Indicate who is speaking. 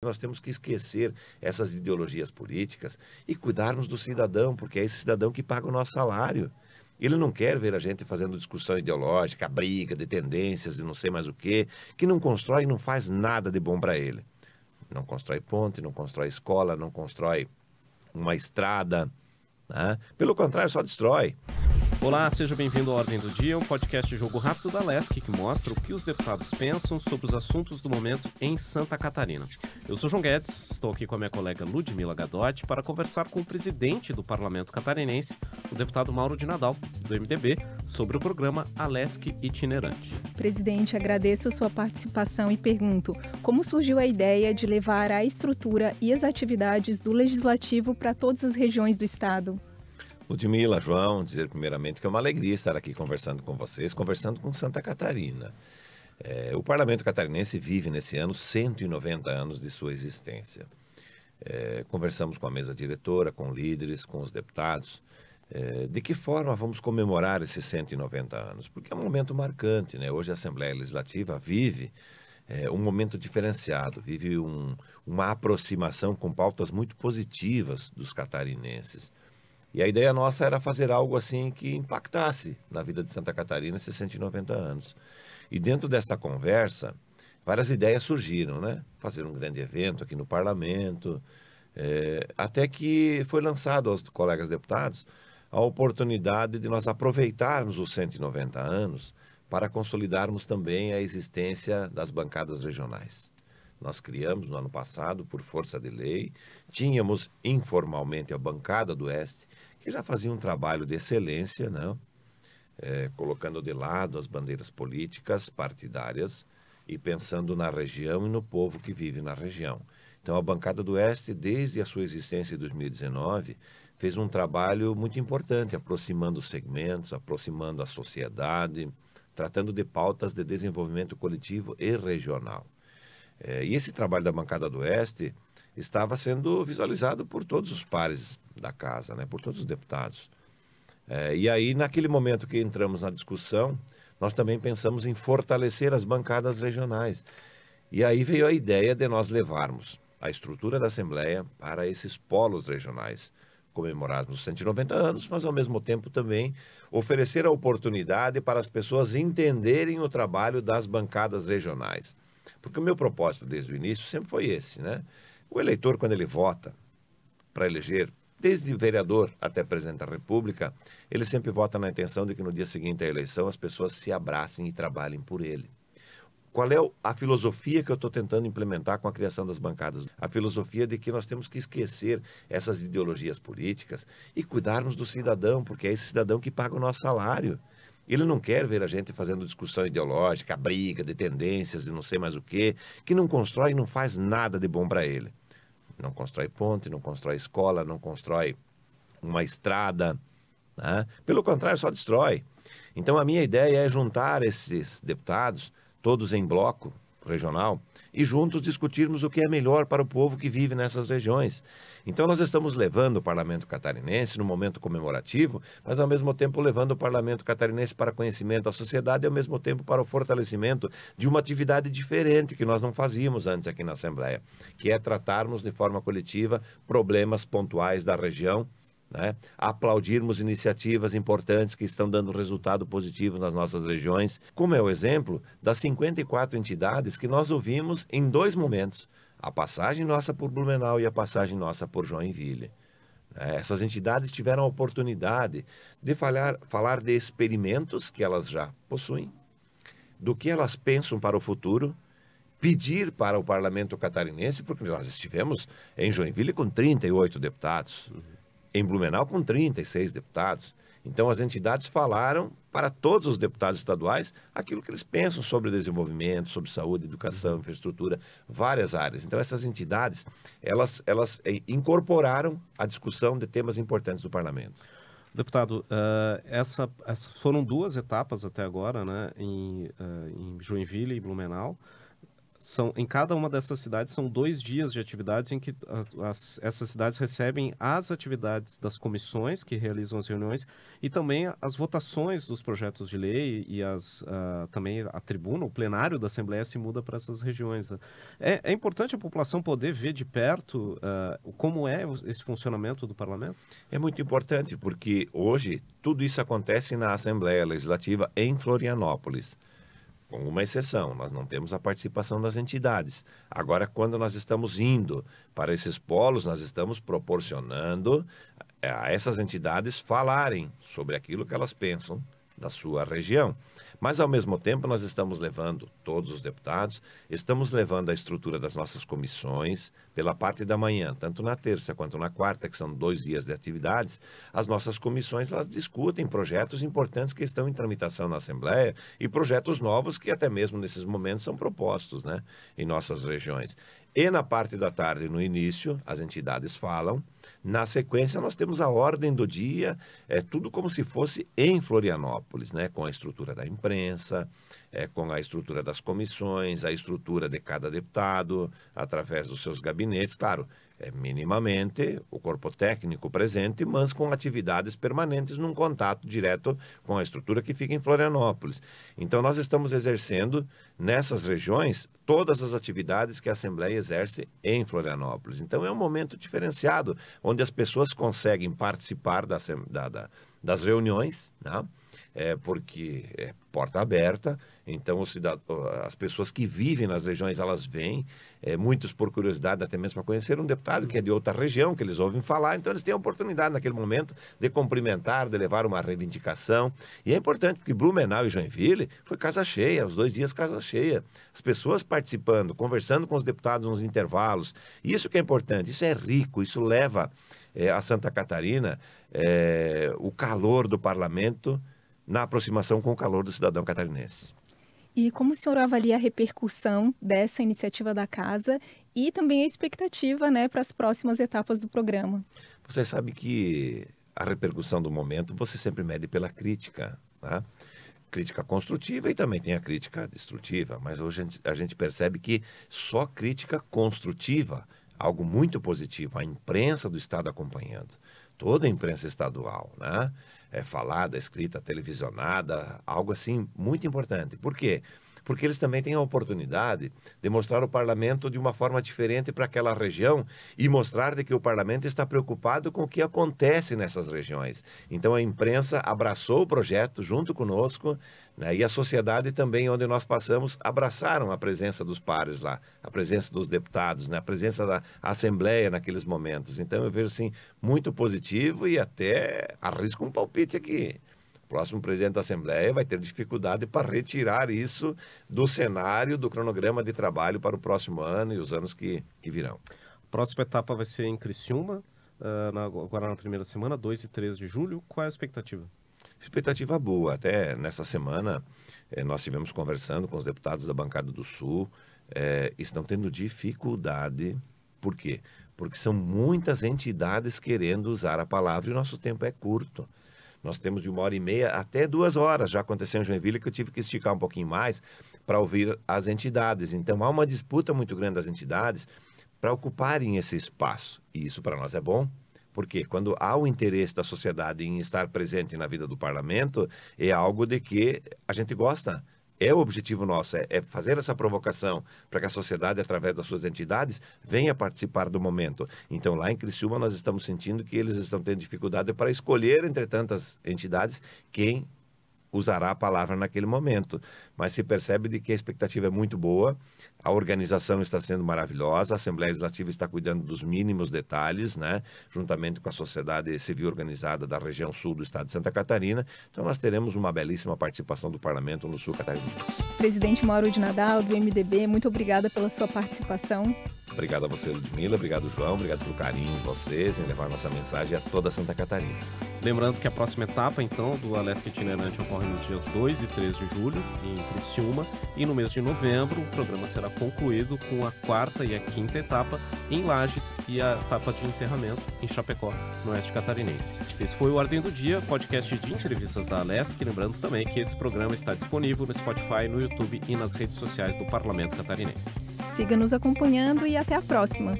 Speaker 1: Nós temos que esquecer essas ideologias políticas e cuidarmos do cidadão, porque é esse cidadão que paga o nosso salário. Ele não quer ver a gente fazendo discussão ideológica, briga de tendências e não sei mais o que, que não constrói e não faz nada de bom para ele. Não constrói ponte, não constrói escola, não constrói uma estrada. Né?
Speaker 2: Pelo contrário, só destrói. Olá, seja bem-vindo ao Ordem do Dia, um podcast de Jogo Rápido da LESC que mostra o que os deputados pensam sobre os assuntos do momento em Santa Catarina. Eu sou João Guedes, estou aqui com a minha colega Ludmila Gadotti para conversar com o presidente do Parlamento Catarinense, o deputado Mauro de Nadal, do MDB, sobre o programa Alesc Itinerante. Presidente, agradeço sua participação e pergunto: como surgiu a ideia de levar a estrutura e as atividades do Legislativo para todas as regiões do Estado?
Speaker 1: Ludmila, João, dizer primeiramente que é uma alegria estar aqui conversando com vocês, conversando com Santa Catarina. É, o parlamento catarinense vive nesse ano 190 anos de sua existência. É, conversamos com a mesa diretora, com líderes, com os deputados. É, de que forma vamos comemorar esses 190 anos? Porque é um momento marcante, né? Hoje a Assembleia Legislativa vive é, um momento diferenciado, vive um, uma aproximação com pautas muito positivas dos catarinenses. E a ideia nossa era fazer algo assim que impactasse na vida de Santa Catarina esses 190 anos. E dentro dessa conversa, várias ideias surgiram, né? Fazer um grande evento aqui no parlamento, é, até que foi lançado aos colegas deputados a oportunidade de nós aproveitarmos os 190 anos para consolidarmos também a existência das bancadas regionais. Nós criamos no ano passado, por força de lei, tínhamos informalmente a bancada do Oeste, que já fazia um trabalho de excelência, não né? É, colocando de lado as bandeiras políticas partidárias e pensando na região e no povo que vive na região. Então, a bancada do Oeste, desde a sua existência em 2019, fez um trabalho muito importante, aproximando os segmentos, aproximando a sociedade, tratando de pautas de desenvolvimento coletivo e regional. É, e esse trabalho da bancada do Oeste estava sendo visualizado por todos os pares da casa, né, por todos os deputados. É, e aí, naquele momento que entramos na discussão, nós também pensamos em fortalecer as bancadas regionais. E aí veio a ideia de nós levarmos a estrutura da Assembleia para esses polos regionais, comemorados nos 190 anos, mas ao mesmo tempo também oferecer a oportunidade para as pessoas entenderem o trabalho das bancadas regionais. Porque o meu propósito desde o início sempre foi esse, né? O eleitor, quando ele vota para eleger, desde vereador até presidente da República, ele sempre vota na intenção de que no dia seguinte à eleição as pessoas se abracem e trabalhem por ele. Qual é a filosofia que eu estou tentando implementar com a criação das bancadas? A filosofia de que nós temos que esquecer essas ideologias políticas e cuidarmos do cidadão, porque é esse cidadão que paga o nosso salário. Ele não quer ver a gente fazendo discussão ideológica, briga de tendências e não sei mais o quê, que não constrói e não faz nada de bom para ele. Não constrói ponte, não constrói escola, não constrói uma estrada. Né? Pelo contrário, só destrói. Então a minha ideia é juntar esses deputados, todos em bloco, regional e juntos discutirmos o que é melhor para o povo que vive nessas regiões. Então nós estamos levando o parlamento catarinense no momento comemorativo, mas ao mesmo tempo levando o parlamento catarinense para conhecimento da sociedade e ao mesmo tempo para o fortalecimento de uma atividade diferente que nós não fazíamos antes aqui na Assembleia, que é tratarmos de forma coletiva problemas pontuais da região né? aplaudirmos iniciativas importantes que estão dando resultado positivo nas nossas regiões, como é o exemplo das 54 entidades que nós ouvimos em dois momentos, a passagem nossa por Blumenau e a passagem nossa por Joinville. Né. Essas entidades tiveram a oportunidade de falhar, falar de experimentos que elas já possuem, do que elas pensam para o futuro, pedir para o parlamento catarinense, porque nós estivemos em Joinville com 38 deputados. Uhum em Blumenau com 36 deputados. Então, as entidades falaram para todos os deputados estaduais aquilo que eles pensam sobre desenvolvimento, sobre saúde, educação, uhum. infraestrutura, várias áreas. Então, essas entidades, elas, elas eh, incorporaram a discussão de temas importantes do parlamento.
Speaker 2: Deputado, uh, essa foram duas etapas até agora, né, em, uh, em Joinville e Blumenau são em cada uma dessas cidades são dois dias de atividades em que as, essas cidades recebem as atividades das comissões que realizam as reuniões e também as votações dos projetos de lei e as uh, também a tribuna o plenário da Assembleia se muda para essas regiões é, é, importante a população poder ver de perto uh, como é esse funcionamento do Parlamento é muito importante
Speaker 1: porque hoje tudo isso acontece na Assembleia Legislativa em Florianópolis com uma exceção, nós não temos a participação das entidades. Agora, quando nós estamos indo para esses polos, nós estamos proporcionando eh, a essas entidades falarem sobre aquilo que elas pensam da sua região. Mas, ao mesmo tempo, nós estamos levando, todos os deputados, estamos levando a estrutura das nossas comissões pela parte da manhã, tanto na terça quanto na quarta, que são dois dias de atividades, as nossas comissões elas discutem projetos importantes que estão em tramitação na Assembleia e projetos novos que até mesmo nesses momentos são propostos né, em nossas regiões. E na parte da tarde, no início, as entidades falam. Na sequência, nós temos a ordem do dia, é tudo como se fosse em Florianópolis, né? com a estrutura da imprensa, é, com a estrutura das comissões, a estrutura de cada deputado, através dos seus gabinetes, claro, é, minimamente o corpo técnico presente, mas com atividades permanentes num contato direto com a estrutura que fica em Florianópolis. Então, nós estamos exercendo nessas regiões todas as atividades que a Assembleia exerce em Florianópolis. Então, é um momento diferenciado, onde as pessoas conseguem participar da, da, da, das reuniões, né? é, porque é porta aberta, então cidad... as pessoas que vivem nas regiões, elas vêm, é, muitos por curiosidade até mesmo para conhecer um deputado que é de outra região, que eles ouvem falar, então eles têm a oportunidade naquele momento de cumprimentar, de levar uma reivindicação, e é importante porque Blumenau e Joinville foi casa cheia, os dois dias casa cheia, as pessoas participando, conversando com os deputados nos intervalos, isso que é importante, isso é rico, isso leva é, a Santa Catarina é, o calor do parlamento, na aproximação com o calor do cidadão catarinense.
Speaker 2: E como o senhor avalia a repercussão dessa iniciativa da casa e também a expectativa né, para as próximas etapas do programa?
Speaker 1: Você sabe que a repercussão do momento você sempre mede pela crítica, né? crítica construtiva e também tem a crítica destrutiva, mas hoje a gente, a gente percebe que só crítica construtiva, algo muito positivo, a imprensa do Estado acompanhando, toda a imprensa estadual, né? é, falada, escrita, televisionada, algo assim muito importante. Por quê? porque eles também têm a oportunidade de mostrar o parlamento de uma forma diferente para aquela região e mostrar de que o parlamento está preocupado com o que acontece nessas regiões. Então a imprensa abraçou o projeto junto conosco né, e a sociedade também, onde nós passamos, abraçaram a presença dos pares lá, a presença dos deputados, né, a presença da Assembleia naqueles momentos. Então eu vejo assim, muito positivo e até arrisco um palpite aqui. O próximo presidente da Assembleia vai ter dificuldade para retirar isso do cenário do cronograma de trabalho para o próximo ano e os anos que, que virão.
Speaker 2: Próxima etapa vai ser em Criciúma, uh, na, agora na primeira semana, 2 e 3 de julho. Qual é a expectativa?
Speaker 1: Expectativa boa. Até nessa semana eh, nós estivemos conversando com os deputados da Bancada do Sul. Eh, estão tendo dificuldade. Por quê? Porque são muitas entidades querendo usar a palavra e o nosso tempo é curto. Nós temos de uma hora e meia até duas horas. Já aconteceu em Joinville que eu tive que esticar um pouquinho mais para ouvir as entidades. Então há uma disputa muito grande das entidades para ocuparem esse espaço. E isso para nós é bom. Porque quando há o interesse da sociedade em estar presente na vida do parlamento, é algo de que a gente gosta é o objetivo nosso, é, é fazer essa provocação para que a sociedade, através das suas entidades, venha participar do momento. Então, lá em Criciúma, nós estamos sentindo que eles estão tendo dificuldade para escolher, entre tantas entidades, quem usará a palavra naquele momento mas se percebe de que a expectativa é muito boa, a organização está sendo maravilhosa, a Assembleia Legislativa está cuidando dos mínimos detalhes, né, juntamente com a sociedade civil organizada da região sul do estado de Santa Catarina. Então nós teremos uma belíssima participação do parlamento no sul catarinense.
Speaker 2: Presidente Mauro de Nadal, do MDB, muito obrigada pela sua participação.
Speaker 1: Obrigado a você, Ludmila.
Speaker 2: Obrigado, João. Obrigado pelo carinho de vocês em levar nossa mensagem a toda Santa Catarina. Lembrando que a próxima etapa, então, do Alesca Itinerante ocorre nos dias 2 e 3 de julho, em Criciúma e no mês de novembro o programa será concluído com a quarta e a quinta etapa em Lages e a etapa de encerramento em Chapecó, no Oeste Catarinense. Esse foi o Ordem do Dia, podcast de entrevistas da Alesc. Lembrando também que esse programa está disponível no Spotify, no YouTube e nas redes sociais do Parlamento Catarinense. Siga nos acompanhando e até a próxima!